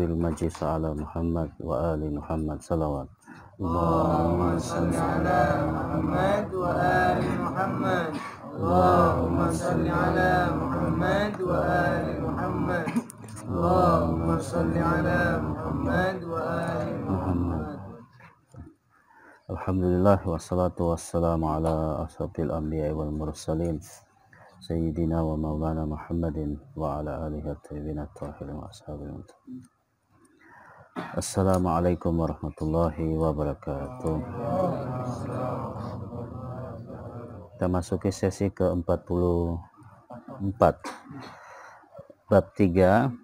طول المجلس على محمد وآل محمد صلوات اللهم صل على محمد وآل محمد اللهم صل على محمد وآل محمد اللهم صل على محمد وآل محمد الحمد لله والصلاة والسلام على أشرف الأنبياء والمرسلين سيدنا ومولانا محمد وعلى آله الطيبين الطاهرين وأصحابه المتقين Assalamualaikum warahmatullahi wabarakatuh. Kita masuki sesi ke-44. Bab 3.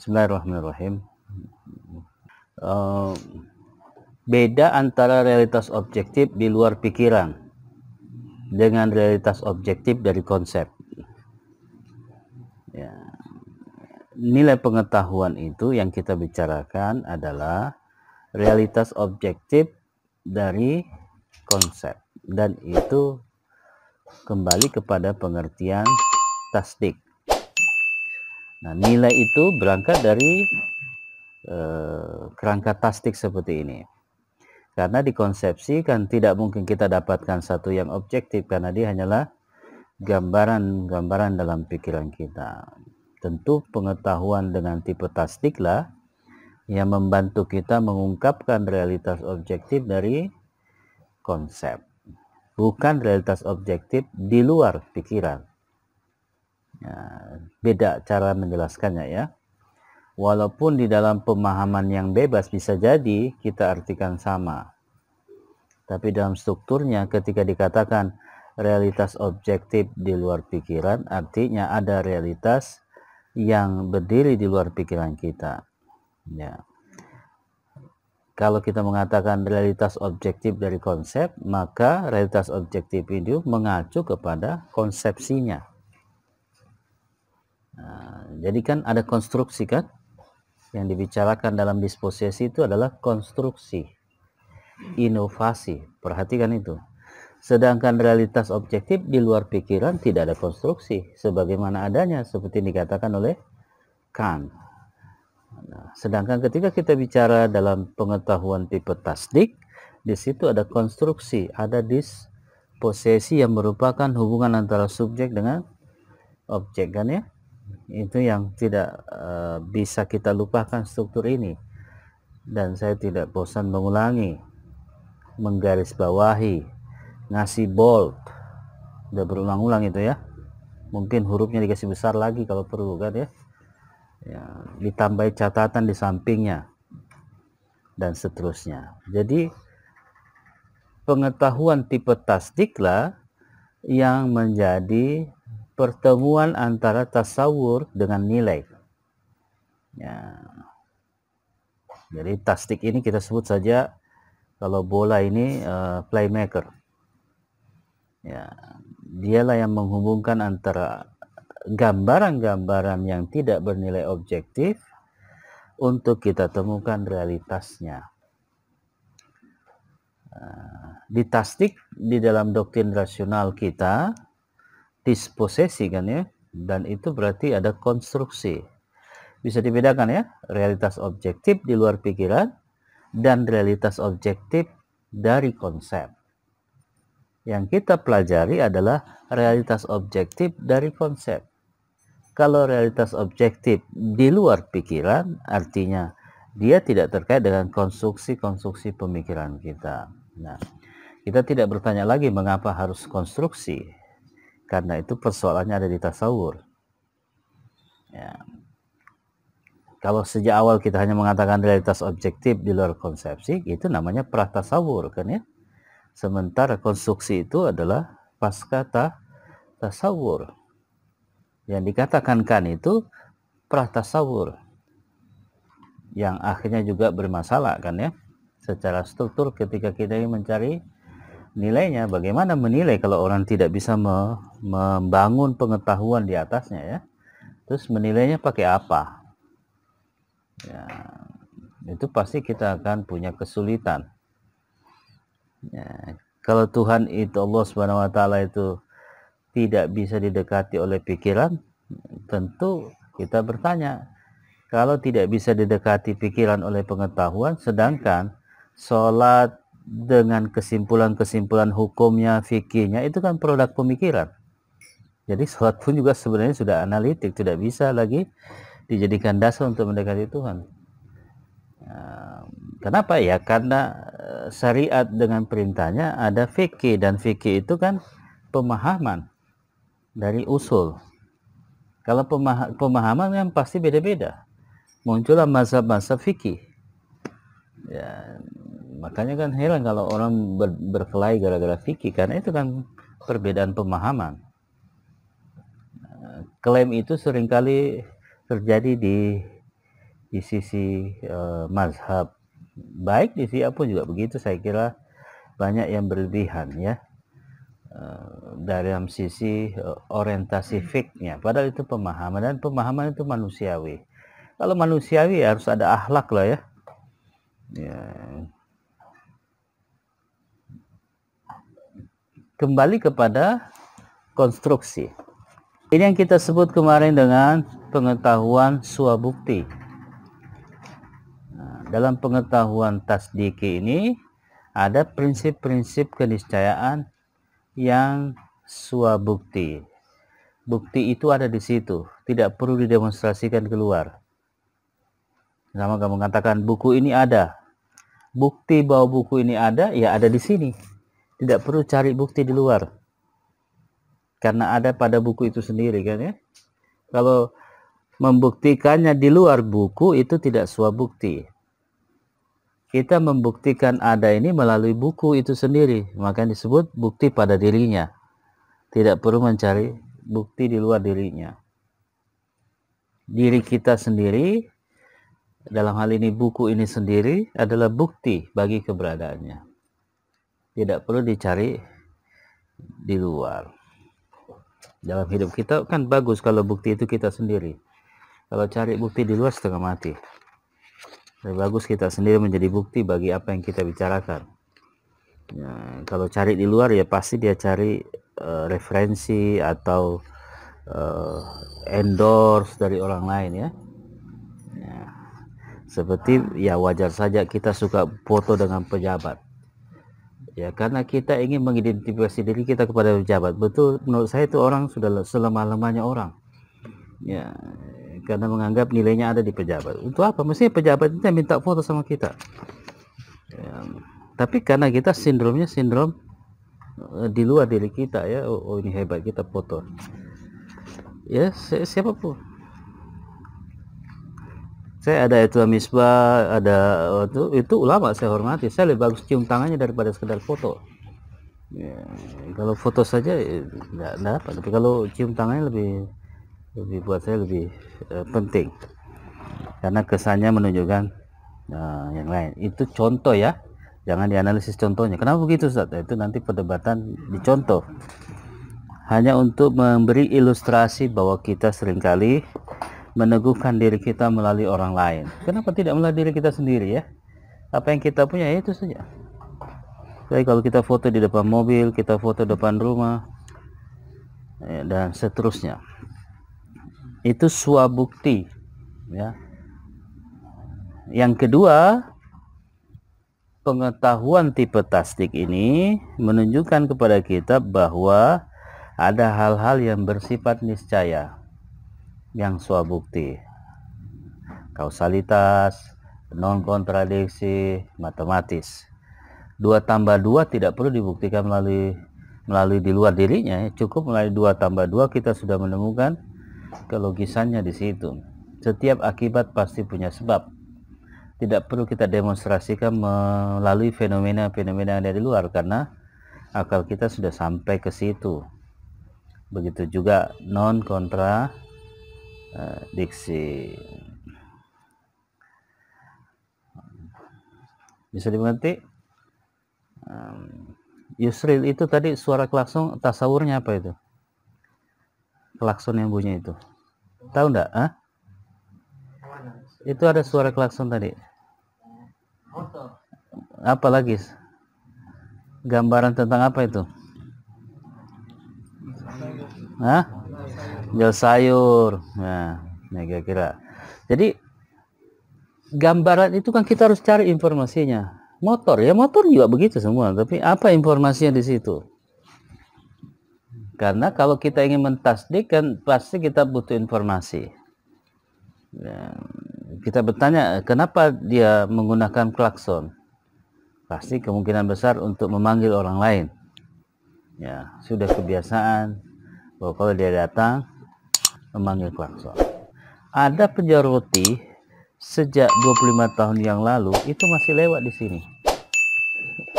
Bismillahirrahmanirrahim. Uh, beda antara realitas objektif di luar pikiran dengan realitas objektif dari konsep. nilai pengetahuan itu yang kita bicarakan adalah realitas objektif dari konsep dan itu kembali kepada pengertian tasdik. Nah, nilai itu berangkat dari eh, kerangka tasdik seperti ini. Karena dikonsepsi kan tidak mungkin kita dapatkan satu yang objektif karena dia hanyalah gambaran-gambaran dalam pikiran kita. Tentu pengetahuan dengan tipe tasdiklah yang membantu kita mengungkapkan realitas objektif dari konsep. Bukan realitas objektif di luar pikiran. ya, beda cara menjelaskannya ya. Walaupun di dalam pemahaman yang bebas bisa jadi kita artikan sama. Tapi dalam strukturnya ketika dikatakan realitas objektif di luar pikiran artinya ada realitas yang berdiri di luar pikiran kita. Ya. Kalau kita mengatakan realitas objektif dari konsep, maka realitas objektif itu mengacu kepada konsepsinya. Nah, jadi kan ada konstruksi kan? Yang dibicarakan dalam disposisi itu adalah konstruksi, inovasi. Perhatikan itu. Sedangkan realitas objektif di luar pikiran tidak ada konstruksi sebagaimana adanya seperti dikatakan oleh Kant. Nah, sedangkan ketika kita bicara dalam pengetahuan tipe tasdik, di situ ada konstruksi, ada disposisi yang merupakan hubungan antara subjek dengan objek kan ya. Itu yang tidak uh, bisa kita lupakan struktur ini. Dan saya tidak bosan mengulangi menggarisbawahi ngasih bold udah berulang-ulang itu ya mungkin hurufnya dikasih besar lagi kalau perlu kan ya, ya ditambahi catatan di sampingnya dan seterusnya jadi pengetahuan tipe lah yang menjadi pertemuan antara tasawur dengan nilai ya jadi tasdik ini kita sebut saja kalau bola ini uh, playmaker ya dialah yang menghubungkan antara gambaran-gambaran yang tidak bernilai objektif untuk kita temukan realitasnya Di eh, ditastik di dalam doktrin rasional kita disposesi kan ya dan itu berarti ada konstruksi bisa dibedakan ya realitas objektif di luar pikiran dan realitas objektif dari konsep yang kita pelajari adalah realitas objektif dari konsep. Kalau realitas objektif di luar pikiran, artinya dia tidak terkait dengan konstruksi-konstruksi pemikiran kita. Nah, kita tidak bertanya lagi mengapa harus konstruksi, karena itu persoalannya ada di tasawur. Ya. Kalau sejak awal kita hanya mengatakan realitas objektif di luar konsepsi, itu namanya pratasawur, kan ya? Sementara konstruksi itu adalah pasca tah tasawur. Yang dikatakan kan itu pratasawur. Yang akhirnya juga bermasalah kan ya. Secara struktur ketika kita mencari nilainya, bagaimana menilai kalau orang tidak bisa me membangun pengetahuan di atasnya ya. Terus menilainya pakai apa? Ya, itu pasti kita akan punya kesulitan Ya, kalau Tuhan itu Allah Subhanahu wa taala itu tidak bisa didekati oleh pikiran, tentu kita bertanya, kalau tidak bisa didekati pikiran oleh pengetahuan, sedangkan sholat dengan kesimpulan-kesimpulan hukumnya, fikihnya itu kan produk pemikiran. Jadi sholat pun juga sebenarnya sudah analitik, tidak bisa lagi dijadikan dasar untuk mendekati Tuhan. Kenapa ya? Karena syariat dengan perintahnya ada fikih dan fikih itu kan pemahaman dari usul. Kalau pemah pemahaman yang pasti beda-beda. Muncullah mazhab-mazhab fikih. Ya, makanya kan heran kalau orang ber berkelahi gara-gara fikih karena itu kan perbedaan pemahaman. Klaim itu seringkali terjadi di di sisi uh, mazhab baik di sisi apa juga begitu saya kira banyak yang berlebihan ya uh, dalam sisi uh, orientasi fiknya padahal itu pemahaman dan pemahaman itu manusiawi kalau manusiawi ya harus ada akhlak lah ya ya kembali kepada konstruksi ini yang kita sebut kemarin dengan pengetahuan suabukti bukti dalam pengetahuan tasdiki ini ada prinsip-prinsip keniscayaan yang suabukti. Bukti Bukti itu ada di situ, tidak perlu didemonstrasikan keluar. Sama kamu mengatakan buku ini ada. Bukti bahwa buku ini ada, ya ada di sini. Tidak perlu cari bukti di luar. Karena ada pada buku itu sendiri kan ya. Kalau membuktikannya di luar buku itu tidak bukti, kita membuktikan ada ini melalui buku itu sendiri, maka disebut bukti pada dirinya. Tidak perlu mencari bukti di luar dirinya. Diri kita sendiri, dalam hal ini buku ini sendiri adalah bukti bagi keberadaannya. Tidak perlu dicari di luar. Dalam hidup kita kan bagus kalau bukti itu kita sendiri. Kalau cari bukti di luar setengah mati. Lebih bagus kita sendiri menjadi bukti bagi apa yang kita bicarakan. Ya, kalau cari di luar ya pasti dia cari uh, referensi atau uh, endorse dari orang lain ya. ya. Seperti ya wajar saja kita suka foto dengan pejabat. Ya karena kita ingin mengidentifikasi diri kita kepada pejabat. Betul menurut saya itu orang sudah selama lamanya orang. Ya karena menganggap nilainya ada di pejabat. Untuk apa? Mestinya pejabat itu minta foto sama kita. Ya, tapi karena kita sindromnya sindrom uh, di luar diri kita ya. Oh, oh ini hebat kita foto. Ya si siapapun. Saya ada itu misbah, ada oh, itu, itu ulama saya hormati. Saya lebih bagus cium tangannya daripada sekedar foto. Ya, kalau foto saja eh, nggak dapat, tapi kalau cium tangannya lebih lebih buat saya lebih uh, penting karena kesannya menunjukkan uh, yang lain itu contoh ya jangan dianalisis contohnya kenapa begitu Ustaz? itu nanti perdebatan dicontoh hanya untuk memberi ilustrasi bahwa kita seringkali meneguhkan diri kita melalui orang lain kenapa tidak melalui diri kita sendiri ya apa yang kita punya ya itu saja jadi kalau kita foto di depan mobil kita foto depan rumah eh, dan seterusnya itu suabukti ya yang kedua pengetahuan tipe tasdik ini menunjukkan kepada kita bahwa ada hal-hal yang bersifat niscaya yang suabukti kausalitas non kontradiksi matematis Dua tambah dua tidak perlu dibuktikan melalui melalui di luar dirinya cukup melalui dua tambah dua kita sudah menemukan kelogisannya di situ. Setiap akibat pasti punya sebab. Tidak perlu kita demonstrasikan melalui fenomena-fenomena yang ada di luar karena akal kita sudah sampai ke situ. Begitu juga non kontra eh, diksi. Bisa dimengerti? Yusril itu tadi suara klakson tasawurnya apa itu? klakson yang bunyi itu tahu enggak ah itu ada suara klakson tadi apa lagi gambaran tentang apa itu nah Jual sayur. nah kira-kira. Jadi gambaran itu kan kita harus cari informasinya. Motor ya motor juga begitu semua, tapi apa informasinya di situ? Karena kalau kita ingin mentasdik kan pasti kita butuh informasi. Ya, kita bertanya kenapa dia menggunakan klakson? Pasti kemungkinan besar untuk memanggil orang lain. Ya, sudah kebiasaan bahwa kalau dia datang memanggil klakson. Ada penjual roti sejak 25 tahun yang lalu itu masih lewat di sini.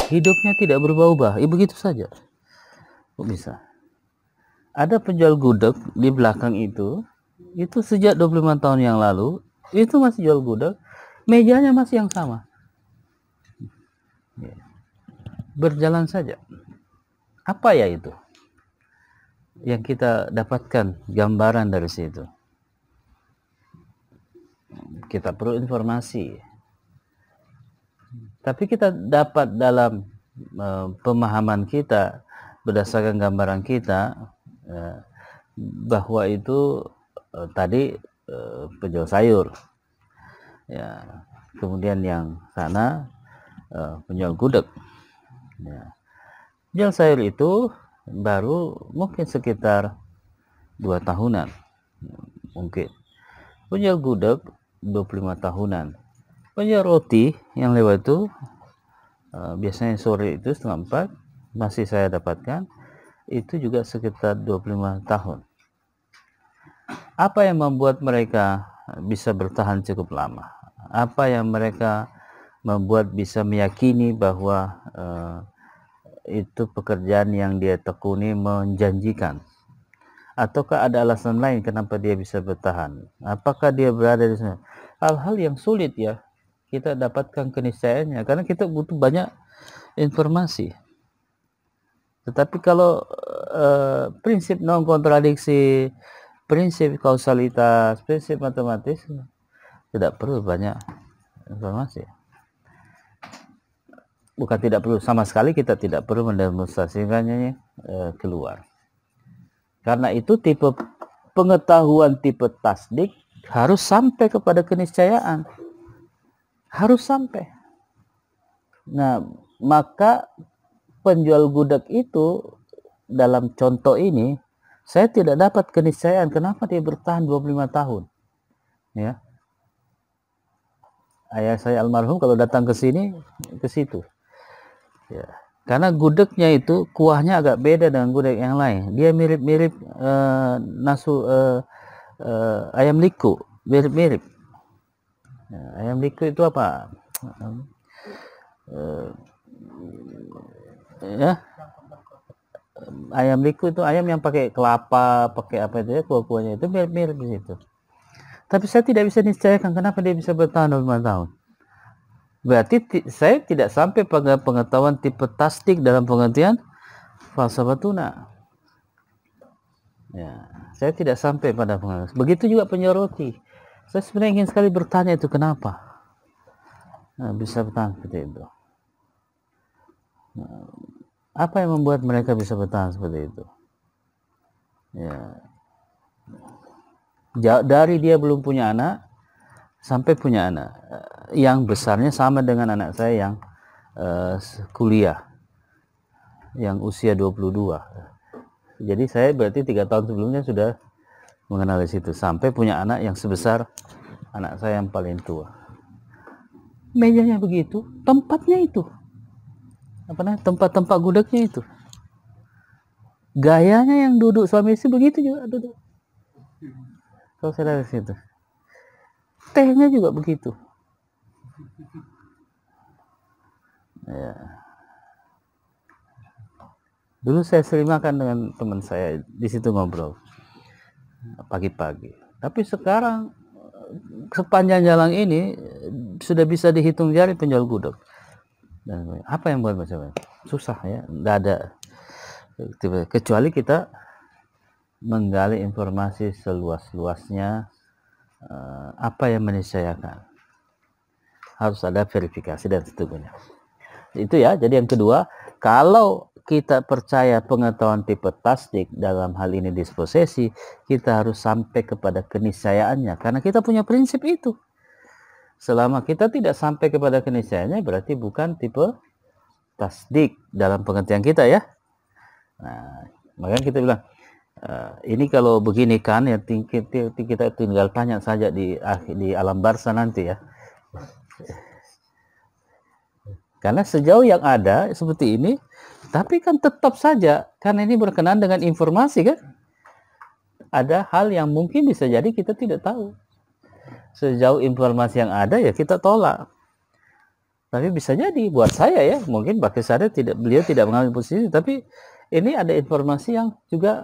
Hidupnya tidak berubah-ubah, ya begitu saja. Kok bisa? ada penjual gudeg di belakang itu itu sejak 25 tahun yang lalu itu masih jual gudeg mejanya masih yang sama ya. berjalan saja apa ya itu yang kita dapatkan gambaran dari situ kita perlu informasi tapi kita dapat dalam eh, pemahaman kita berdasarkan gambaran kita Eh, bahwa itu eh, tadi eh, penjual sayur ya kemudian yang sana eh, penjual gudeg ya. penjual sayur itu baru mungkin sekitar dua tahunan mungkin penjual gudeg 25 tahunan penjual roti yang lewat itu eh, biasanya sore itu setengah empat masih saya dapatkan itu juga sekitar 25 tahun. Apa yang membuat mereka bisa bertahan cukup lama? Apa yang mereka membuat bisa meyakini bahwa uh, itu pekerjaan yang dia tekuni menjanjikan? Ataukah ada alasan lain kenapa dia bisa bertahan? Apakah dia berada di sana? Hal-hal yang sulit ya kita dapatkan keniscayaannya karena kita butuh banyak informasi tetapi kalau uh, prinsip non kontradiksi, prinsip kausalitas, prinsip matematis tidak perlu banyak informasi. Bukan tidak perlu sama sekali kita tidak perlu mendemonstrasikannya uh, eh, keluar. Karena itu tipe pengetahuan tipe tasdik harus sampai kepada keniscayaan. Harus sampai. Nah, maka penjual gudeg itu dalam contoh ini saya tidak dapat keniscayaan kenapa dia bertahan 25 tahun. Ya. Ayah saya almarhum kalau datang ke sini ke situ. Ya. Karena gudegnya itu kuahnya agak beda dengan gudeg yang lain. Dia mirip-mirip eh, nasu eh, eh, ayam liku, mirip-mirip. Ya, ayam liku itu apa? Eh, ya ayam liku itu ayam yang pakai kelapa pakai apa itu ya kuah-kuahnya itu mirip-mirip di tapi saya tidak bisa niscayakan kenapa dia bisa bertahan 5 tahun berarti saya tidak sampai pada pengetahuan tipe tastik dalam pengertian falsafah tuna ya saya tidak sampai pada pengertian begitu juga penyoroti saya sebenarnya ingin sekali bertanya itu kenapa nah, bisa bertahan seperti itu Nah, apa yang membuat mereka bisa bertahan seperti itu? Ya. Dari dia belum punya anak sampai punya anak, eh, yang besarnya sama dengan anak saya yang uh, kuliah, yang usia 22. Jadi saya berarti tiga tahun sebelumnya sudah mengenal situ sampai punya anak yang sebesar anak saya yang paling tua. Mejanya begitu, tempatnya itu apa namanya tempat-tempat gudegnya itu gayanya yang duduk suami istri begitu juga duduk kalau saya dari situ tehnya juga begitu ya dulu saya sering makan dengan teman saya di situ ngobrol pagi-pagi tapi sekarang sepanjang jalan ini sudah bisa dihitung jari penjual gudeg apa yang buat baca susah ya tidak ada kecuali kita menggali informasi seluas-luasnya eh, apa yang meniscayakan harus ada verifikasi dan seterusnya itu ya jadi yang kedua kalau kita percaya pengetahuan tipe plastik dalam hal ini disposisi kita harus sampai kepada keniscayaannya karena kita punya prinsip itu Selama kita tidak sampai kepada keniscayaannya berarti bukan tipe tasdik dalam pengertian kita ya. Nah, makanya kita bilang e, ini kalau begini kan ya ting kita tinggal tanya saja di di alam barsa nanti ya. Karena sejauh yang ada seperti ini, tapi kan tetap saja karena ini berkenaan dengan informasi kan. Ada hal yang mungkin bisa jadi kita tidak tahu sejauh informasi yang ada ya kita tolak tapi bisa jadi buat saya ya mungkin bagi saya tidak beliau tidak mengambil posisi tapi ini ada informasi yang juga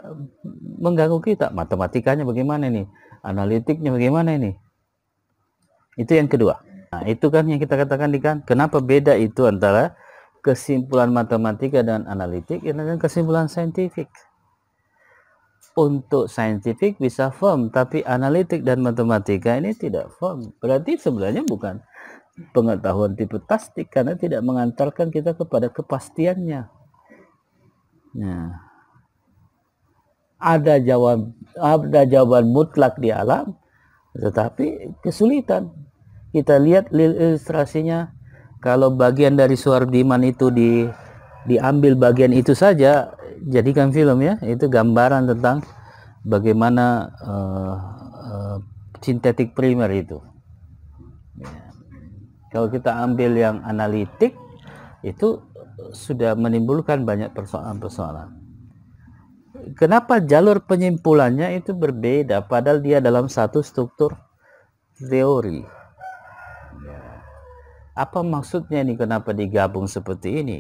mengganggu kita matematikanya bagaimana ini analitiknya bagaimana ini itu yang kedua nah itu kan yang kita katakan di kan kenapa beda itu antara kesimpulan matematika dan analitik dan kesimpulan saintifik untuk saintifik bisa firm, tapi analitik dan matematika ini tidak firm. Berarti sebenarnya bukan pengetahuan tipe tastik karena tidak mengantarkan kita kepada kepastiannya. Nah, ada jawab ada jawaban mutlak di alam, tetapi kesulitan. Kita lihat ilustrasinya kalau bagian dari suar diman itu di diambil bagian itu saja jadikan film ya itu gambaran tentang bagaimana uh, uh, sintetik primer itu ya. kalau kita ambil yang analitik itu sudah menimbulkan banyak persoalan-persoalan kenapa jalur penyimpulannya itu berbeda padahal dia dalam satu struktur teori ya. apa maksudnya ini kenapa digabung seperti ini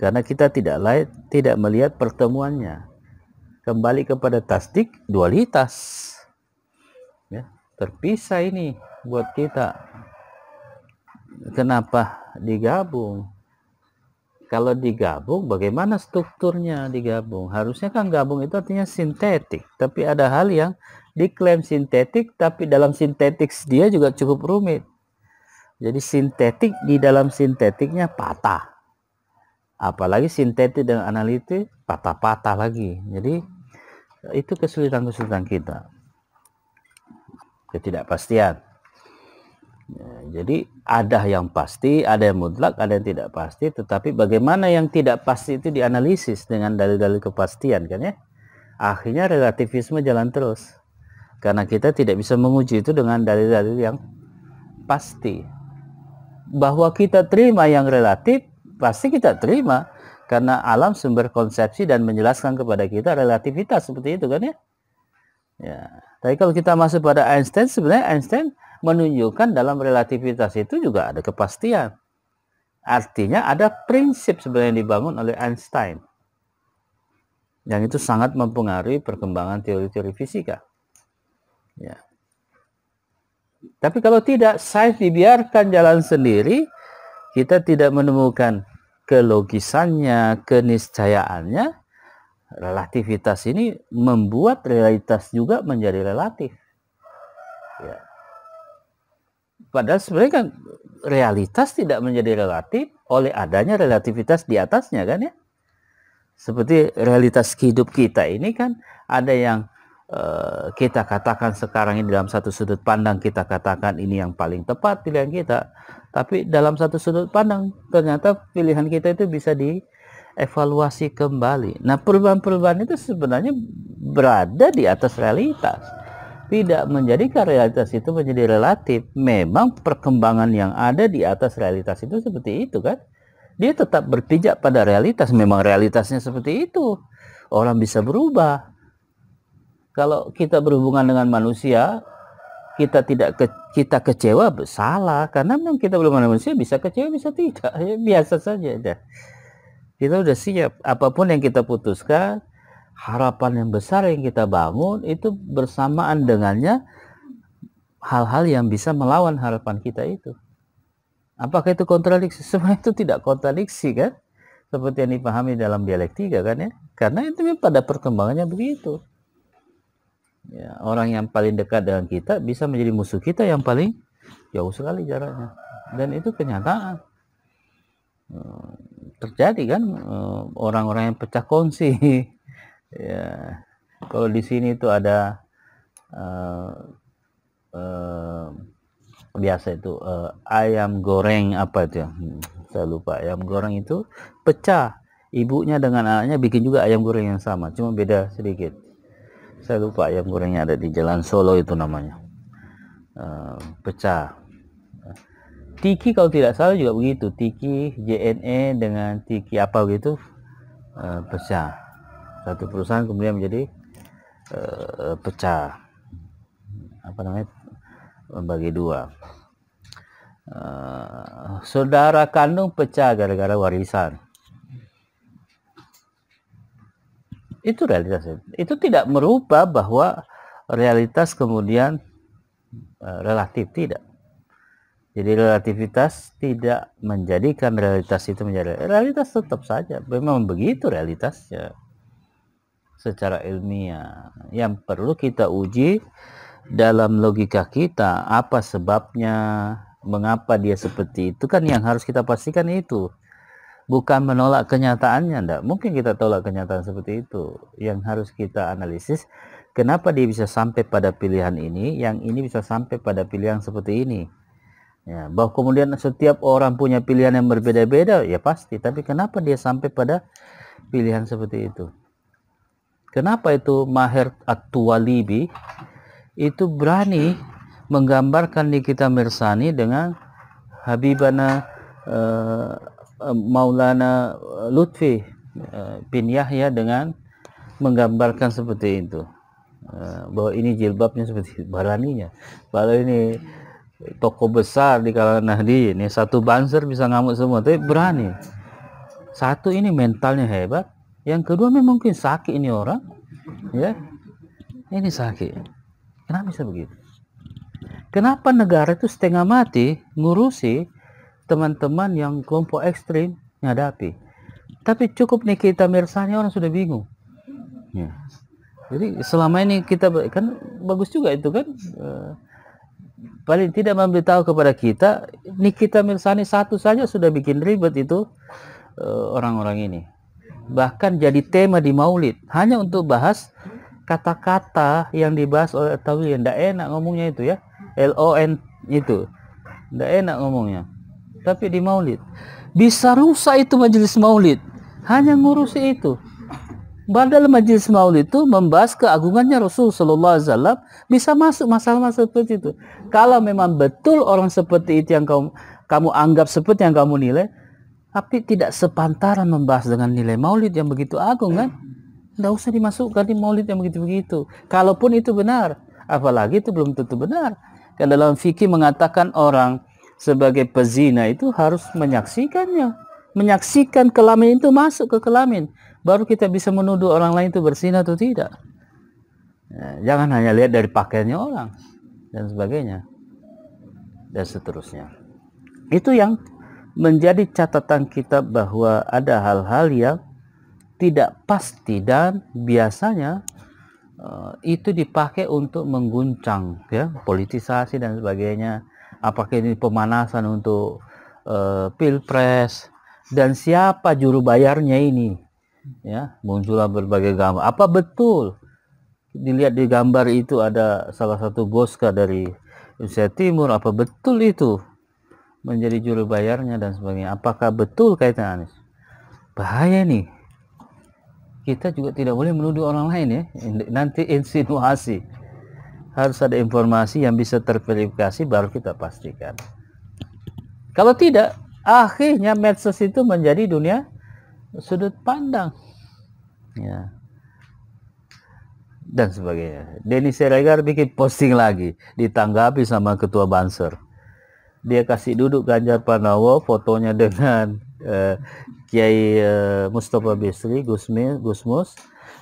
karena kita tidak lihat tidak melihat pertemuannya kembali kepada tasdik dualitas ya, terpisah ini buat kita kenapa digabung kalau digabung bagaimana strukturnya digabung harusnya kan gabung itu artinya sintetik tapi ada hal yang diklaim sintetik tapi dalam sintetik dia juga cukup rumit jadi sintetik di dalam sintetiknya patah apalagi sintetik dengan analitik patah-patah lagi jadi itu kesulitan-kesulitan kita ketidakpastian ya, jadi ada yang pasti ada yang mutlak ada yang tidak pasti tetapi bagaimana yang tidak pasti itu dianalisis dengan dalil-dalil kepastian kan ya akhirnya relativisme jalan terus karena kita tidak bisa menguji itu dengan dalil-dalil yang pasti bahwa kita terima yang relatif pasti kita terima karena alam sumber konsepsi dan menjelaskan kepada kita relativitas seperti itu kan ya. Ya. Tapi kalau kita masuk pada Einstein sebenarnya Einstein menunjukkan dalam relativitas itu juga ada kepastian. Artinya ada prinsip sebenarnya yang dibangun oleh Einstein. Yang itu sangat mempengaruhi perkembangan teori-teori fisika. Ya. Tapi kalau tidak, sains dibiarkan jalan sendiri, kita tidak menemukan kelogisannya, keniscayaannya, relativitas ini membuat realitas juga menjadi relatif. Ya. Padahal sebenarnya kan realitas tidak menjadi relatif oleh adanya relativitas di atasnya kan ya. Seperti realitas hidup kita ini kan ada yang Eh, kita katakan sekarang ini dalam satu sudut pandang kita katakan ini yang paling tepat pilihan kita tapi dalam satu sudut pandang ternyata pilihan kita itu bisa dievaluasi kembali nah perubahan-perubahan itu sebenarnya berada di atas realitas tidak menjadikan realitas itu menjadi relatif memang perkembangan yang ada di atas realitas itu seperti itu kan dia tetap berpijak pada realitas memang realitasnya seperti itu orang bisa berubah kalau kita berhubungan dengan manusia, kita tidak ke, kita kecewa salah karena memang kita belum manusia bisa kecewa bisa tidak ya, biasa saja ya. kita sudah siap apapun yang kita putuskan harapan yang besar yang kita bangun itu bersamaan dengannya hal-hal yang bisa melawan harapan kita itu apakah itu kontradiksi semua itu tidak kontradiksi kan seperti yang dipahami dalam dialektika kan ya karena itu pada perkembangannya begitu ya, orang yang paling dekat dengan kita bisa menjadi musuh kita yang paling jauh sekali jaraknya dan itu kenyataan hmm, terjadi kan eh, orang-orang yang pecah kongsi ya kalau di sini itu ada uh, uh, biasa itu uh, ayam goreng apa itu ya? hmm, saya lupa ayam goreng itu pecah ibunya dengan anaknya bikin juga ayam goreng yang sama cuma beda sedikit saya lupa ayam gorengnya ada di Jalan Solo itu namanya uh, pecah Tiki kalau tidak salah juga begitu Tiki JNE dengan Tiki apa begitu uh, eh, pecah satu perusahaan kemudian menjadi uh, pecah apa namanya bagi dua uh, saudara kandung pecah gara-gara warisan itu realitas ya. itu tidak merubah bahwa realitas kemudian e, relatif tidak jadi relativitas tidak menjadikan realitas itu menjadi realitas tetap saja memang begitu realitasnya secara ilmiah yang perlu kita uji dalam logika kita apa sebabnya mengapa dia seperti itu kan yang harus kita pastikan itu bukan menolak kenyataannya ndak mungkin kita tolak kenyataan seperti itu yang harus kita analisis kenapa dia bisa sampai pada pilihan ini yang ini bisa sampai pada pilihan seperti ini ya bahwa kemudian setiap orang punya pilihan yang berbeda-beda ya pasti tapi kenapa dia sampai pada pilihan seperti itu kenapa itu Maher Atualibi itu berani menggambarkan Nikita Mirsani dengan Habibana eh, Eh, Maulana eh, Lutfi eh, bin Yahya dengan menggambarkan seperti itu bahwa ini jilbabnya seperti Baraninya kalau ini toko besar di kalangan Nahdi ini satu banser bisa ngamuk semua tapi berani satu ini mentalnya hebat yang kedua memang mungkin sakit ini orang ya ini sakit kenapa bisa begitu kenapa negara itu setengah mati ngurusi teman-teman yang kelompok ekstrim menghadapi. Tapi cukup Nikita Mirzani orang sudah bingung. Ya. Jadi selama ini kita kan bagus juga itu kan eh, paling tidak memberitahu kepada kita Nikita Mirzani satu saja sudah bikin ribet itu eh, orang-orang ini. Bahkan jadi tema di Maulid hanya untuk bahas kata-kata yang dibahas oleh Tawil yang tidak enak ngomongnya itu ya. LON itu. Tidak enak ngomongnya tapi di maulid bisa rusak itu majelis maulid hanya ngurusi itu Badal majelis maulid itu membahas keagungannya Rasul sallallahu Alaihi Wasallam bisa masuk masalah-masalah seperti itu. Kalau memang betul orang seperti itu yang kamu kamu anggap seperti yang kamu nilai, tapi tidak sepantaran membahas dengan nilai maulid yang begitu agung kan? Tidak usah dimasukkan di maulid yang begitu-begitu. Kalaupun itu benar, apalagi itu belum tentu benar. Kan dalam fikih mengatakan orang sebagai pezina itu harus menyaksikannya. Menyaksikan kelamin itu masuk ke kelamin. Baru kita bisa menuduh orang lain itu berzina atau tidak. Ya, jangan hanya lihat dari pakaiannya orang dan sebagainya. Dan seterusnya. Itu yang menjadi catatan kita bahwa ada hal-hal yang tidak pasti dan biasanya eh, itu dipakai untuk mengguncang ya politisasi dan sebagainya apakah ini pemanasan untuk uh, pilpres dan siapa juru bayarnya ini ya muncullah berbagai gambar apa betul dilihat di gambar itu ada salah satu boska dari Indonesia Timur apa betul itu menjadi juru bayarnya dan sebagainya apakah betul kaitan Anies bahaya nih kita juga tidak boleh menuduh orang lain ya nanti insinuasi harus ada informasi yang bisa terverifikasi baru kita pastikan. Kalau tidak, akhirnya medsos itu menjadi dunia sudut pandang. Ya. Dan sebagainya. Denny Siregar bikin posting lagi, ditanggapi sama ketua Banser. Dia kasih duduk Ganjar Pranowo fotonya dengan eh, Kiai eh, Mustafa Bisri, Gusmi, Gusmus,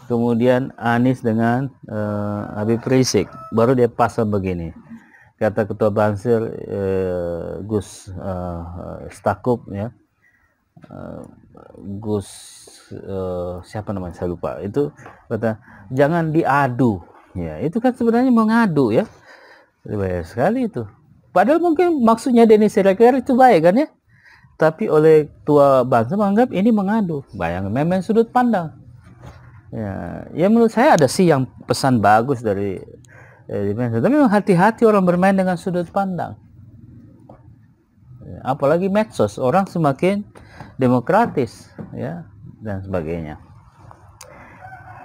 kemudian Anis dengan uh, Habib Rizik baru dia pasang begini kata ketua Bansir uh, eh, Gus uh, eh, Stakup ya uh, Gus uh, siapa namanya saya lupa itu kata jangan diadu ya itu kan sebenarnya mengadu ya banyak sekali itu padahal mungkin maksudnya Denis Siregar itu baik kan ya tapi oleh tua bangsa menganggap ini mengadu bayangin memang sudut pandang Ya, ya menurut saya ada sih yang pesan bagus dari eh, Tapi memang hati-hati orang bermain dengan sudut pandang. Ya, apalagi medsos, orang semakin demokratis, ya dan sebagainya.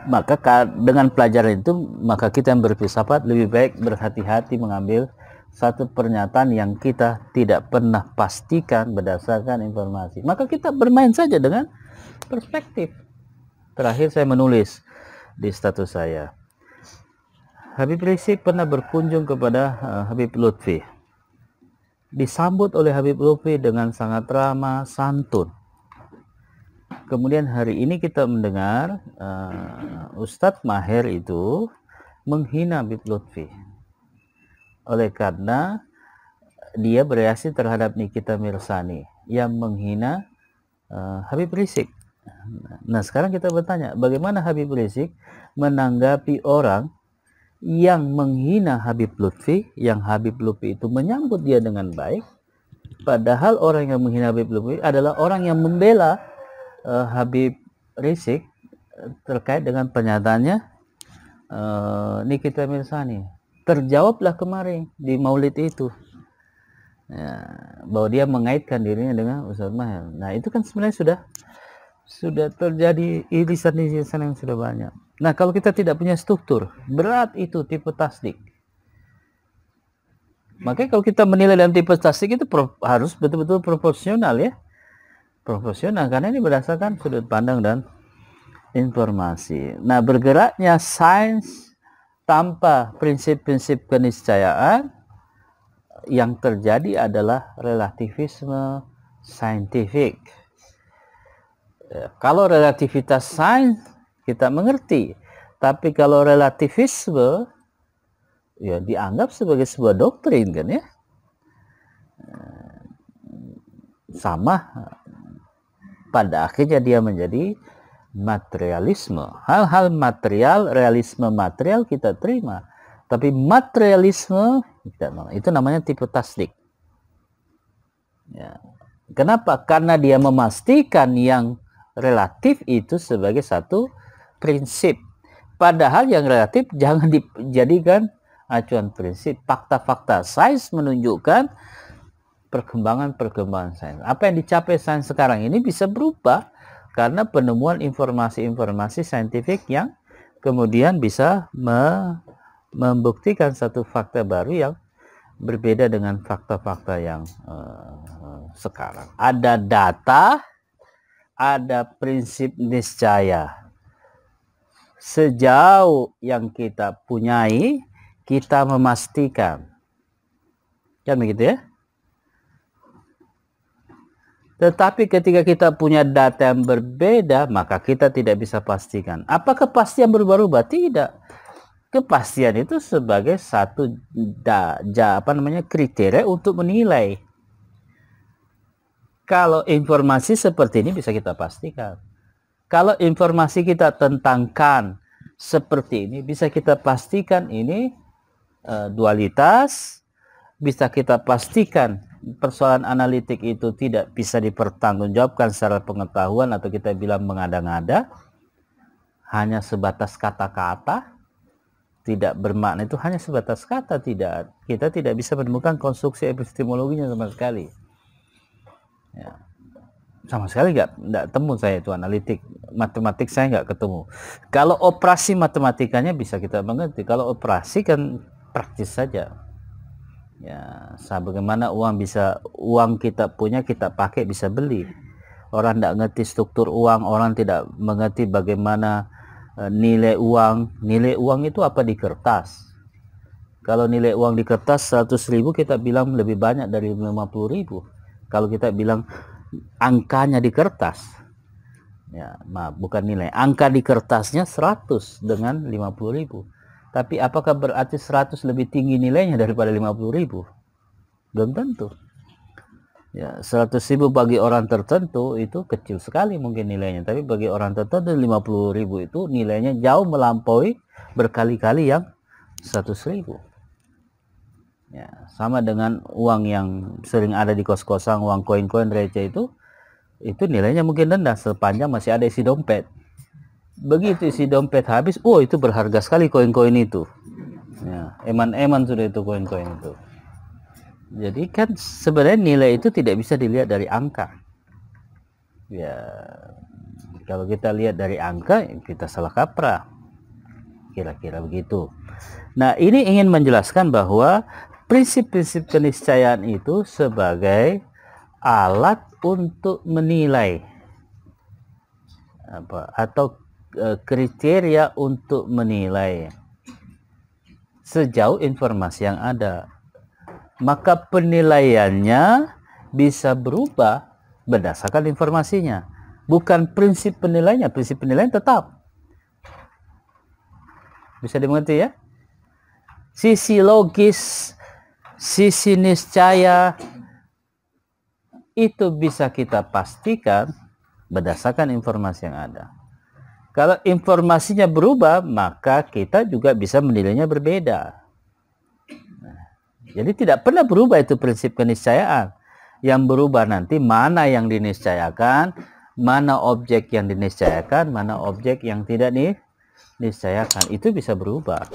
Maka dengan pelajaran itu, maka kita yang berfilsafat lebih baik berhati-hati mengambil satu pernyataan yang kita tidak pernah pastikan berdasarkan informasi. Maka kita bermain saja dengan perspektif. Terakhir saya menulis di status saya. Habib Rizik pernah berkunjung kepada uh, Habib Lutfi. Disambut oleh Habib Lutfi dengan sangat ramah, santun. Kemudian hari ini kita mendengar uh, Ustadz Maher itu menghina Habib Lutfi. Oleh karena dia bereaksi terhadap Nikita Mirsani yang menghina uh, Habib Rizik. Nah, sekarang kita bertanya, bagaimana Habib Rizik menanggapi orang yang menghina Habib Lutfi, yang Habib Lutfi itu menyambut dia dengan baik, padahal orang yang menghina Habib Lutfi adalah orang yang membela uh, Habib Rizik eh, terkait dengan pernyataannya uh, Nikita Mirsani. Terjawablah kemarin di Maulid itu ya, bahwa dia mengaitkan dirinya dengan Ustaz Mahal Nah itu kan sebenarnya sudah sudah terjadi irisan-irisan yang sudah banyak. Nah, kalau kita tidak punya struktur, berat itu tipe tasdik. Makanya kalau kita menilai dalam tipe tastic itu pro, harus betul-betul proporsional ya. Proporsional karena ini berdasarkan sudut pandang dan informasi. Nah, bergeraknya sains tanpa prinsip-prinsip keniscayaan yang terjadi adalah relativisme saintifik. Ya, kalau relativitas sains kita mengerti, tapi kalau relativisme ya dianggap sebagai sebuah doktrin kan ya. Sama pada akhirnya dia menjadi materialisme. Hal-hal material, realisme material kita terima, tapi materialisme itu namanya tipe taslik. Ya. Kenapa? Karena dia memastikan yang relatif itu sebagai satu prinsip. Padahal yang relatif jangan dijadikan acuan prinsip. Fakta-fakta sains menunjukkan perkembangan-perkembangan sains. Apa yang dicapai sains sekarang ini bisa berubah karena penemuan informasi-informasi saintifik yang kemudian bisa me membuktikan satu fakta baru yang berbeda dengan fakta-fakta yang uh, sekarang. Ada data ada prinsip niscaya. Sejauh yang kita punyai, kita memastikan. Kan begitu ya? Tetapi ketika kita punya data yang berbeda, maka kita tidak bisa pastikan. Apa kepastian berubah-ubah? Tidak. Kepastian itu sebagai satu da, ja, apa namanya kriteria untuk menilai. Kalau informasi seperti ini bisa kita pastikan. Kalau informasi kita tentangkan seperti ini bisa kita pastikan ini e, dualitas, bisa kita pastikan persoalan analitik itu tidak bisa dipertanggungjawabkan secara pengetahuan atau kita bilang mengada-ngada hanya sebatas kata-kata tidak bermakna itu hanya sebatas kata tidak kita tidak bisa menemukan konstruksi epistemologinya sama sekali ya. sama sekali nggak nggak temu saya itu analitik matematik saya nggak ketemu kalau operasi matematikanya bisa kita mengerti kalau operasi kan praktis saja ya bagaimana uang bisa uang kita punya kita pakai bisa beli orang tidak ngerti struktur uang orang tidak mengerti bagaimana e, nilai uang nilai uang itu apa di kertas kalau nilai uang di kertas 100.000 kita bilang lebih banyak dari 50 kalau kita bilang angkanya di kertas ya maaf bukan nilai angka di kertasnya 100 dengan 50.000 tapi apakah berarti 100 lebih tinggi nilainya daripada 50.000 belum tentu ya 100.000 bagi orang tertentu itu kecil sekali mungkin nilainya tapi bagi orang tertentu 50.000 itu nilainya jauh melampaui berkali-kali yang 100.000 ya sama dengan uang yang sering ada di kos-kosan uang koin-koin receh itu itu nilainya mungkin rendah sepanjang masih ada isi dompet begitu isi dompet habis oh itu berharga sekali koin-koin itu ya eman-eman sudah itu koin-koin itu jadi kan sebenarnya nilai itu tidak bisa dilihat dari angka ya kalau kita lihat dari angka kita salah kaprah kira-kira begitu nah ini ingin menjelaskan bahwa prinsip-prinsip keniscayaan itu sebagai alat untuk menilai apa atau e, kriteria untuk menilai sejauh informasi yang ada maka penilaiannya bisa berubah berdasarkan informasinya bukan prinsip penilaiannya prinsip penilaian tetap bisa dimengerti ya sisi logis sisi niscaya itu bisa kita pastikan berdasarkan informasi yang ada. Kalau informasinya berubah, maka kita juga bisa menilainya berbeda. Nah, jadi tidak pernah berubah itu prinsip keniscayaan. Yang berubah nanti mana yang diniscayakan, mana objek yang diniscayakan, mana objek yang tidak nih niscayakan. Itu bisa berubah.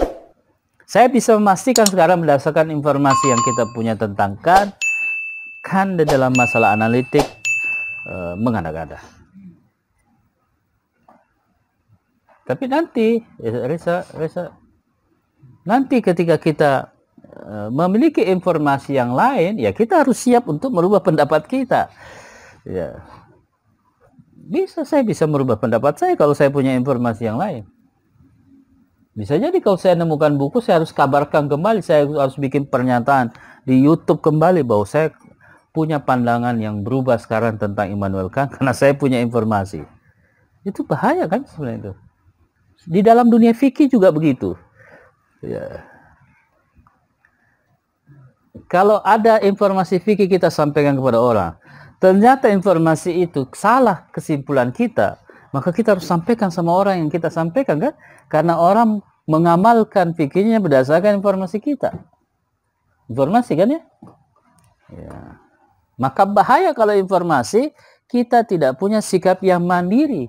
Saya bisa memastikan sekarang berdasarkan informasi yang kita punya tentang kan, kan di dalam masalah analitik e, eh, mengada ngada Tapi nanti, Risa, ya, Risa, nanti ketika kita e, memiliki informasi yang lain, ya kita harus siap untuk merubah pendapat kita. Ya, bisa saya bisa merubah pendapat saya kalau saya punya informasi yang lain. Bisa di kalau saya nemukan buku, saya harus kabarkan kembali, saya harus bikin pernyataan di YouTube kembali bahwa saya punya pandangan yang berubah sekarang tentang Immanuel Kant karena saya punya informasi. Itu bahaya kan sebenarnya itu. Di dalam dunia fikih juga begitu. Ya. Kalau ada informasi fikih kita sampaikan kepada orang, ternyata informasi itu salah kesimpulan kita, maka kita harus sampaikan sama orang yang kita sampaikan kan? Karena orang mengamalkan pikirnya berdasarkan informasi kita. Informasi kan ya? ya. Maka bahaya kalau informasi kita tidak punya sikap yang mandiri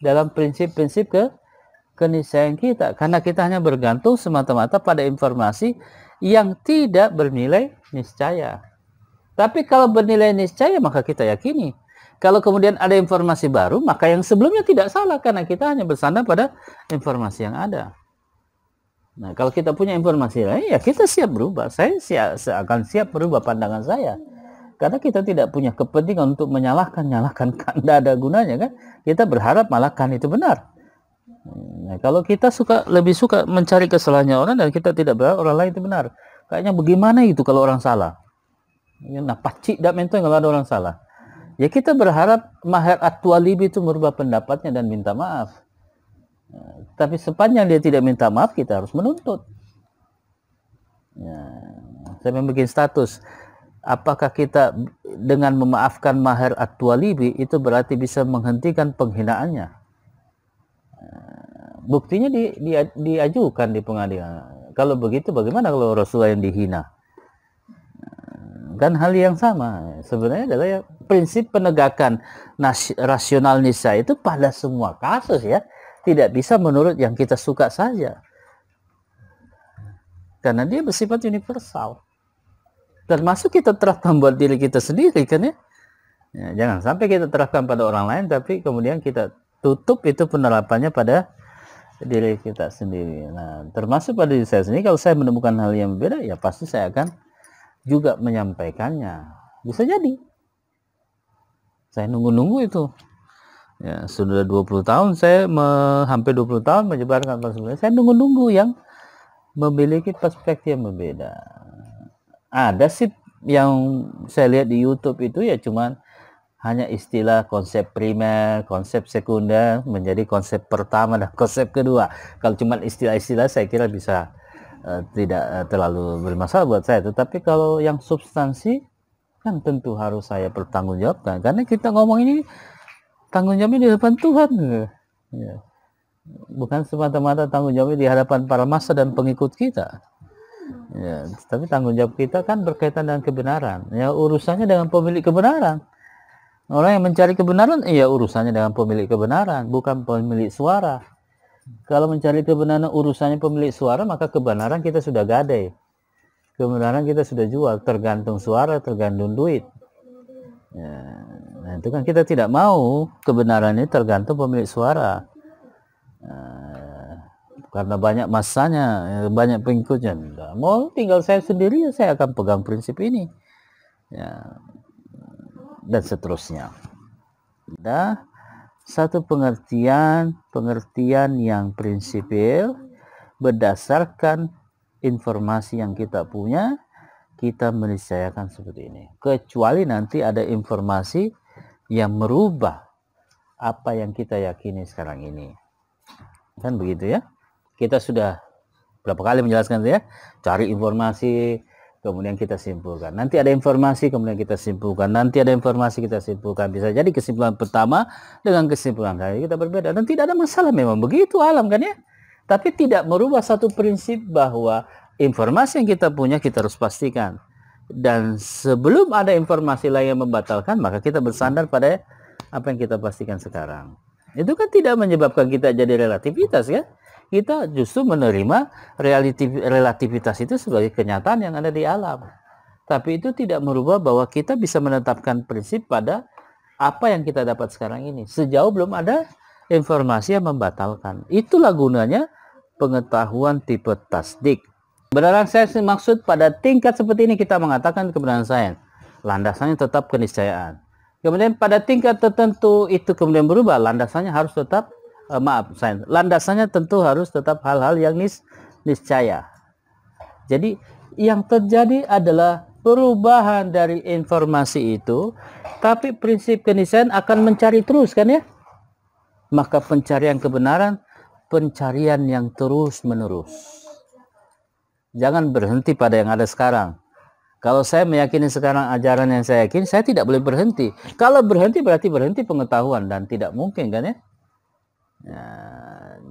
dalam prinsip-prinsip ke keniscayaan kita karena kita hanya bergantung semata-mata pada informasi yang tidak bernilai niscaya. Tapi kalau bernilai niscaya maka kita yakini kalau kemudian ada informasi baru, maka yang sebelumnya tidak salah karena kita hanya bersandar pada informasi yang ada. Nah, kalau kita punya informasi lain, ya kita siap berubah. Saya siap, akan siap berubah pandangan saya. Karena kita tidak punya kepentingan untuk menyalahkan-nyalahkan. Tidak kan ada gunanya kan. Kita berharap malah kan itu benar. Nah, kalau kita suka lebih suka mencari kesalahannya orang dan kita tidak berharap orang lain itu benar. Kayaknya bagaimana itu kalau orang salah? Ya, nah, pacik dak menteng kalau ada orang salah. Ya kita berharap Maher Atualibi itu merubah pendapatnya dan minta maaf. Ya, tapi sepanjang dia tidak minta maaf, kita harus menuntut. Ya, saya membuat status. Apakah kita dengan memaafkan Maher Atualibi itu berarti bisa menghentikan penghinaannya? Ya, buktinya di, di, diajukan di pengadilan. Kalau begitu bagaimana kalau Rasulullah yang dihina? dan hal yang sama sebenarnya adalah ya, prinsip penegakan rasional nisa itu pada semua kasus ya tidak bisa menurut yang kita suka saja karena dia bersifat universal termasuk kita telah membuat diri kita sendiri kan ya, ya jangan sampai kita terapkan pada orang lain tapi kemudian kita tutup itu penerapannya pada diri kita sendiri. Nah, termasuk pada diri saya sendiri, kalau saya menemukan hal yang berbeda, ya pasti saya akan juga menyampaikannya. Bisa jadi. Saya nunggu-nunggu itu. Ya, sudah 20 tahun saya me, hampir 20 tahun menyebarkan persembahan. Saya nunggu-nunggu yang memiliki perspektif yang berbeda. Ada sih yang saya lihat di YouTube itu ya cuman hanya istilah konsep primer, konsep sekunder menjadi konsep pertama dan konsep kedua. Kalau cuma istilah-istilah saya kira bisa Eh, tidak eh, terlalu bermasalah buat saya tetapi kalau yang substansi kan tentu harus saya pertanggungjawabkan karena kita ngomong ini tanggung jawabnya di depan Tuhan ya. bukan semata-mata tanggung jawabnya di hadapan para masa dan pengikut kita ya, tapi tanggung jawab kita kan berkaitan dengan kebenaran ya urusannya dengan pemilik kebenaran orang yang mencari kebenaran iya urusannya dengan pemilik kebenaran bukan pemilik suara kalau mencari kebenaran urusannya pemilik suara, maka kebenaran kita sudah gadai. Kebenaran kita sudah jual, tergantung suara, tergantung duit. Ya, nah itu kan kita tidak mau kebenaran ini tergantung pemilik suara. Ya, karena banyak masanya, ya, banyak pengikutnya. mau tinggal saya sendiri, saya akan pegang prinsip ini. Ya, dan seterusnya. Dah satu pengertian, pengertian yang prinsipil berdasarkan informasi yang kita punya, kita menisayakan seperti ini. Kecuali nanti ada informasi yang merubah apa yang kita yakini sekarang ini. Kan begitu ya. Kita sudah berapa kali menjelaskan ya. Cari informasi, kemudian kita simpulkan. Nanti ada informasi, kemudian kita simpulkan. Nanti ada informasi, kita simpulkan. Bisa jadi kesimpulan pertama dengan kesimpulan kali kita berbeda. Dan tidak ada masalah memang begitu alam kan ya. Tapi tidak merubah satu prinsip bahwa informasi yang kita punya kita harus pastikan. Dan sebelum ada informasi lain yang membatalkan, maka kita bersandar pada apa yang kita pastikan sekarang. Itu kan tidak menyebabkan kita jadi relativitas ya kita justru menerima relatif, relativitas itu sebagai kenyataan yang ada di alam. Tapi itu tidak merubah bahwa kita bisa menetapkan prinsip pada apa yang kita dapat sekarang ini. Sejauh belum ada informasi yang membatalkan. Itulah gunanya pengetahuan tipe tasdik. Kebenaran sains maksud pada tingkat seperti ini kita mengatakan kebenaran sains. Landasannya tetap keniscayaan. Kemudian pada tingkat tertentu itu kemudian berubah, landasannya harus tetap eh, maaf sains landasannya tentu harus tetap hal-hal yang nis niscaya jadi yang terjadi adalah perubahan dari informasi itu tapi prinsip kenisian akan mencari terus kan ya maka pencarian kebenaran pencarian yang terus menerus jangan berhenti pada yang ada sekarang kalau saya meyakini sekarang ajaran yang saya yakin, saya tidak boleh berhenti. Kalau berhenti berarti berhenti pengetahuan dan tidak mungkin kan ya? Ya,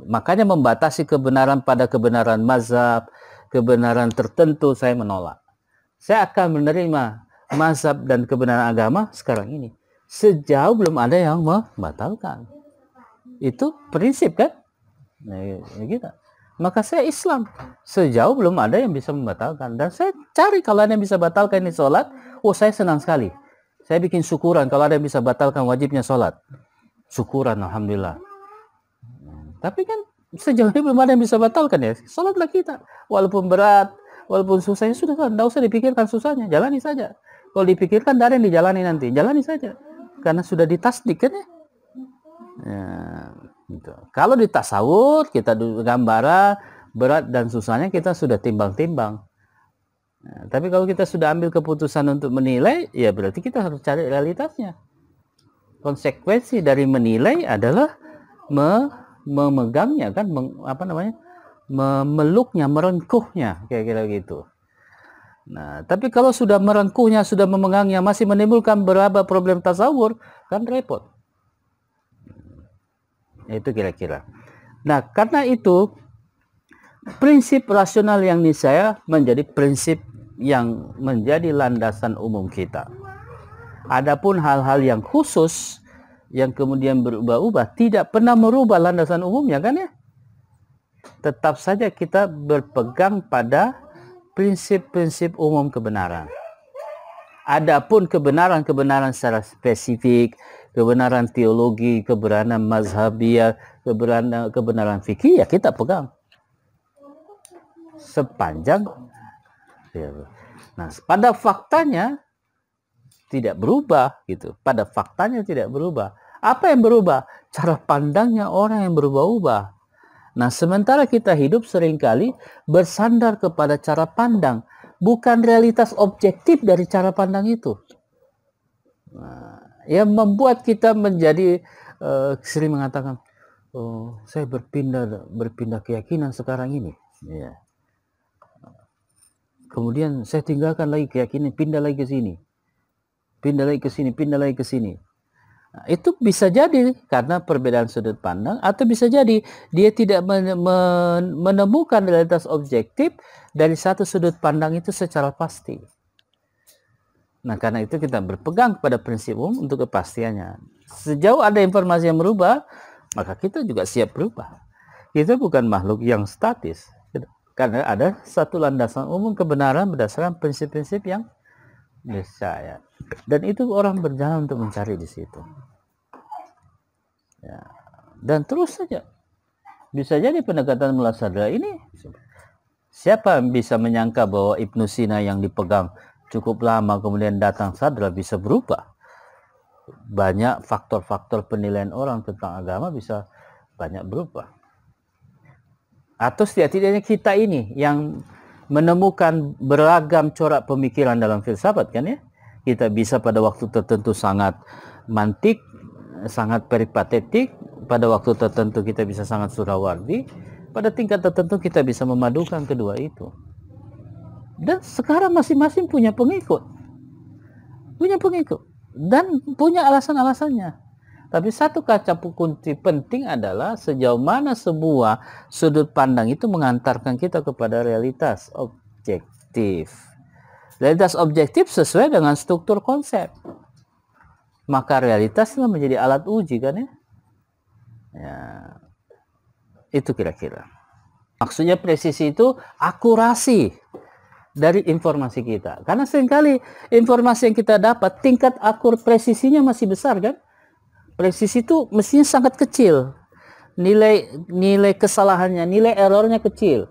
makanya membatasi kebenaran pada kebenaran mazhab, kebenaran tertentu saya menolak. Saya akan menerima mazhab dan kebenaran agama sekarang ini. Sejauh belum ada yang membatalkan. Itu prinsip kan? Nah, iya, iya, gitu. Maka saya Islam. Sejauh belum ada yang bisa membatalkan. Dan saya cari kalau ada yang bisa batalkan ini sholat, oh saya senang sekali. Saya bikin syukuran kalau ada yang bisa batalkan wajibnya sholat. Syukuran, Alhamdulillah tapi kan sejauh ini belum ada yang bisa batalkan ya. Salatlah kita. Walaupun berat, walaupun susahnya sudah kan. Tidak usah dipikirkan susahnya. Jalani saja. Kalau dipikirkan tidak yang dijalani nanti. Jalani saja. Karena sudah ditasdik kan ya. ya gitu. Kalau di sahur kita gambaran berat dan susahnya kita sudah timbang-timbang. Nah, tapi kalau kita sudah ambil keputusan untuk menilai, ya berarti kita harus cari realitasnya. Konsekuensi dari menilai adalah me memegangnya kan meng, apa namanya memeluknya merengkuhnya kayak kira gitu nah tapi kalau sudah merengkuhnya sudah memegangnya masih menimbulkan berapa problem tasawur kan repot itu kira-kira nah karena itu prinsip rasional yang saya menjadi prinsip yang menjadi landasan umum kita adapun hal-hal yang khusus yang kemudian berubah-ubah tidak pernah merubah landasan umumnya kan ya. Tetap saja kita berpegang pada prinsip-prinsip umum kebenaran. Adapun kebenaran-kebenaran secara spesifik, kebenaran teologi, kebenaran mazhabia, kebenaran kebenaran fikih ya kita pegang. Sepanjang ya. Nah, pada faktanya tidak berubah gitu. Pada faktanya tidak berubah. Apa yang berubah? Cara pandangnya orang yang berubah-ubah. Nah, sementara kita hidup seringkali bersandar kepada cara pandang, bukan realitas objektif dari cara pandang itu. Nah, yang membuat kita menjadi uh, sering mengatakan, oh, saya berpindah berpindah keyakinan sekarang ini. Yeah. Kemudian saya tinggalkan lagi keyakinan, pindah lagi ke sini, pindah lagi ke sini, pindah lagi ke sini. Nah, itu bisa jadi karena perbedaan sudut pandang atau bisa jadi dia tidak menemukan realitas objektif dari satu sudut pandang itu secara pasti. Nah, karena itu kita berpegang kepada prinsip umum untuk kepastiannya. Sejauh ada informasi yang berubah, maka kita juga siap berubah. Kita bukan makhluk yang statis. Gitu. Karena ada satu landasan umum kebenaran berdasarkan prinsip-prinsip yang desa ya dan itu orang berjalan untuk mencari di situ ya. dan terus saja bisa jadi pendekatan sadra ini siapa bisa menyangka bahwa Ibnu Sina yang dipegang cukup lama kemudian datang sadra bisa berubah banyak faktor-faktor penilaian orang tentang agama bisa banyak berubah atau setidaknya kita ini yang menemukan beragam corak pemikiran dalam filsafat kan ya. Kita bisa pada waktu tertentu sangat mantik, sangat peripatetik, pada waktu tertentu kita bisa sangat surawardi, pada tingkat tertentu kita bisa memadukan kedua itu. Dan sekarang masing-masing punya pengikut. Punya pengikut dan punya alasan-alasannya. Tapi satu kaca kunci penting adalah sejauh mana sebuah sudut pandang itu mengantarkan kita kepada realitas objektif. Realitas objektif sesuai dengan struktur konsep. Maka realitaslah menjadi alat uji kan ya. ya itu kira-kira. Maksudnya presisi itu akurasi dari informasi kita. Karena seringkali informasi yang kita dapat tingkat akur presisinya masih besar kan? presisi itu mestinya sangat kecil. Nilai nilai kesalahannya, nilai errornya kecil.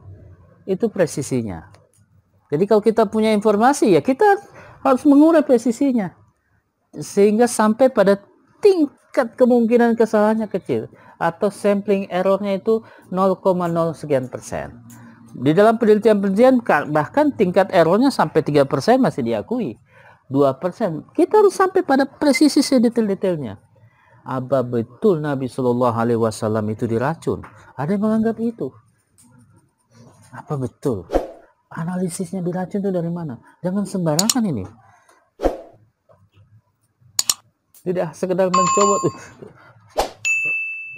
Itu presisinya. Jadi kalau kita punya informasi ya kita harus mengurai presisinya. Sehingga sampai pada tingkat kemungkinan kesalahannya kecil atau sampling errornya itu 0,0 sekian persen. Di dalam penelitian-penelitian bahkan tingkat errornya sampai 3 persen masih diakui. 2 persen. Kita harus sampai pada presisi sedetail-detailnya apa betul Nabi Shallallahu Alaihi Wasallam itu diracun? Ada yang menganggap itu. Apa betul? Analisisnya diracun itu dari mana? Jangan sembarangan ini. Tidak sekedar mencoba eh,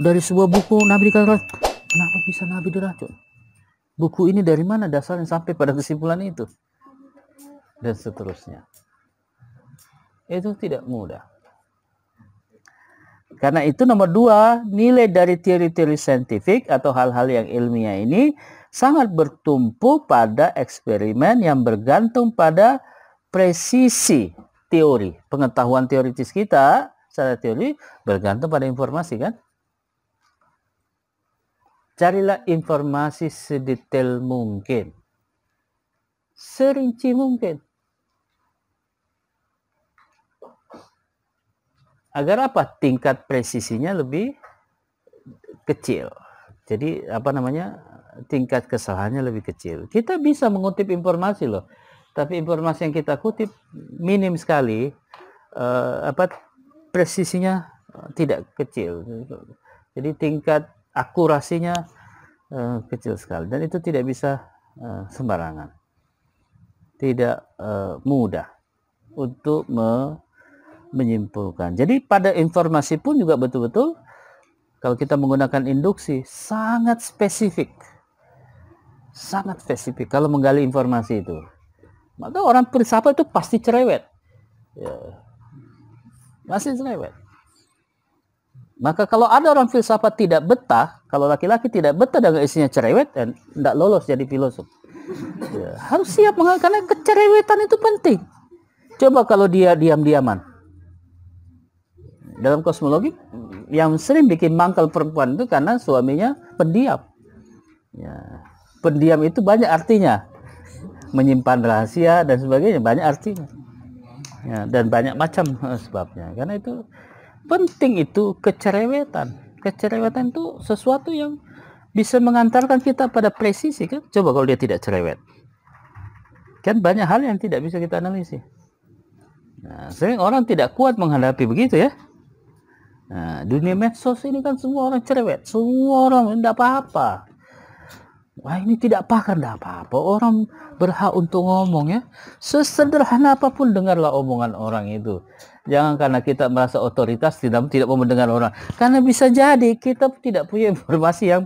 dari sebuah buku Nabi dikatakan kenapa bisa Nabi diracun? Buku ini dari mana dasarnya sampai pada kesimpulan itu? Dan seterusnya. Itu tidak mudah. Karena itu nomor dua, nilai dari teori-teori saintifik atau hal-hal yang ilmiah ini sangat bertumpu pada eksperimen yang bergantung pada presisi teori. Pengetahuan teoritis kita secara teori bergantung pada informasi kan? Carilah informasi sedetail mungkin. Serinci mungkin. agar apa tingkat presisinya lebih kecil jadi apa namanya tingkat kesalahannya lebih kecil kita bisa mengutip informasi loh tapi informasi yang kita kutip minim sekali eh, apa presisinya tidak kecil jadi tingkat akurasinya eh, kecil sekali dan itu tidak bisa eh, sembarangan tidak eh, mudah untuk me menyimpulkan. Jadi pada informasi pun juga betul-betul kalau kita menggunakan induksi sangat spesifik. Sangat spesifik kalau menggali informasi itu. Maka orang filsafat itu pasti cerewet. Ya. Masih cerewet. Maka kalau ada orang filsafat tidak betah, kalau laki-laki tidak betah dengan isinya cerewet, dan tidak lolos jadi filosof. Ya, harus siap mengalami karena kecerewetan itu penting. Coba kalau dia diam-diaman, dalam kosmologi yang sering bikin mangkal perempuan itu karena suaminya pendiam. Ya, pendiam itu banyak artinya. Menyimpan rahasia dan sebagainya banyak artinya. Ya, dan banyak macam eh, sebabnya. Karena itu penting itu kecerewetan. Kecerewetan itu sesuatu yang bisa mengantarkan kita pada presisi kan? Coba kalau dia tidak cerewet. Kan banyak hal yang tidak bisa kita analisis. Nah, sering orang tidak kuat menghadapi begitu ya. Nah, dunia medsos ini kan semua orang cerewet, semua orang tidak apa-apa. Wah ini tidak pakar, tidak apa-apa. Orang berhak untuk ngomong ya. Sesederhana apapun dengarlah omongan orang itu. Jangan karena kita merasa otoritas tidak tidak mau mendengar orang. Karena bisa jadi kita tidak punya informasi yang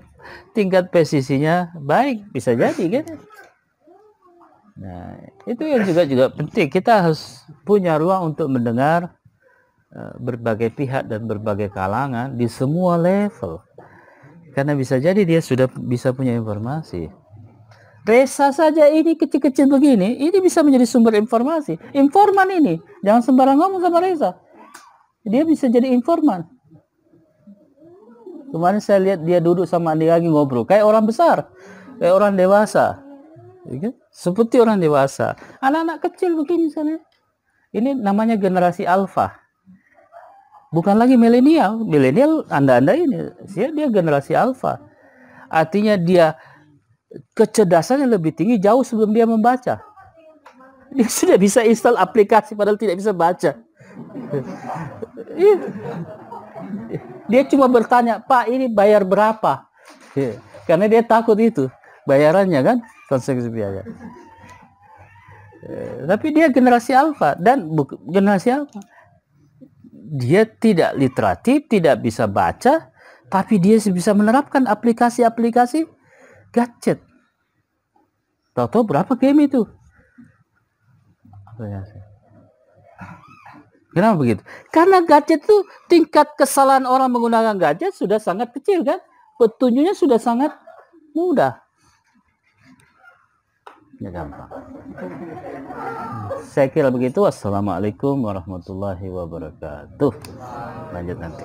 tingkat presisinya baik bisa jadi kan. Nah, itu yang juga juga penting. Kita harus punya ruang untuk mendengar Eh, berbagai pihak dan berbagai kalangan di semua level. Karena bisa jadi dia sudah bisa punya informasi. Resa saja ini kecil-kecil begini, ini bisa menjadi sumber informasi. Informan ini, jangan sembarang ngomong sama Reza. Dia bisa jadi informan. Kemarin saya lihat dia duduk sama Andi lagi ngobrol, kayak orang besar, kayak orang dewasa. Iya kan? Seperti orang dewasa. Anak-anak kecil begini misalnya, Ini namanya generasi alfa bukan lagi milenial. Milenial Anda-anda ini, dia, ya, dia generasi alfa. Artinya dia kecerdasannya lebih tinggi jauh sebelum dia membaca. Dia sudah bisa install aplikasi padahal tidak bisa baca. Iya. dia cuma bertanya, "Pak, ini bayar berapa?" Iya. Karena dia takut itu bayarannya kan konsekuensi biaya. Iya. Tapi dia generasi alfa dan generasi alfa dia tidak literatif, tidak bisa baca, tapi dia bisa menerapkan aplikasi-aplikasi gadget. Tahu-tahu berapa game itu? Kenapa begitu? Karena gadget itu tingkat kesalahan orang menggunakan gadget sudah sangat kecil kan? Petunjuknya sudah sangat mudah ya gampang saya kira begitu wassalamualaikum warahmatullahi wabarakatuh lanjut nanti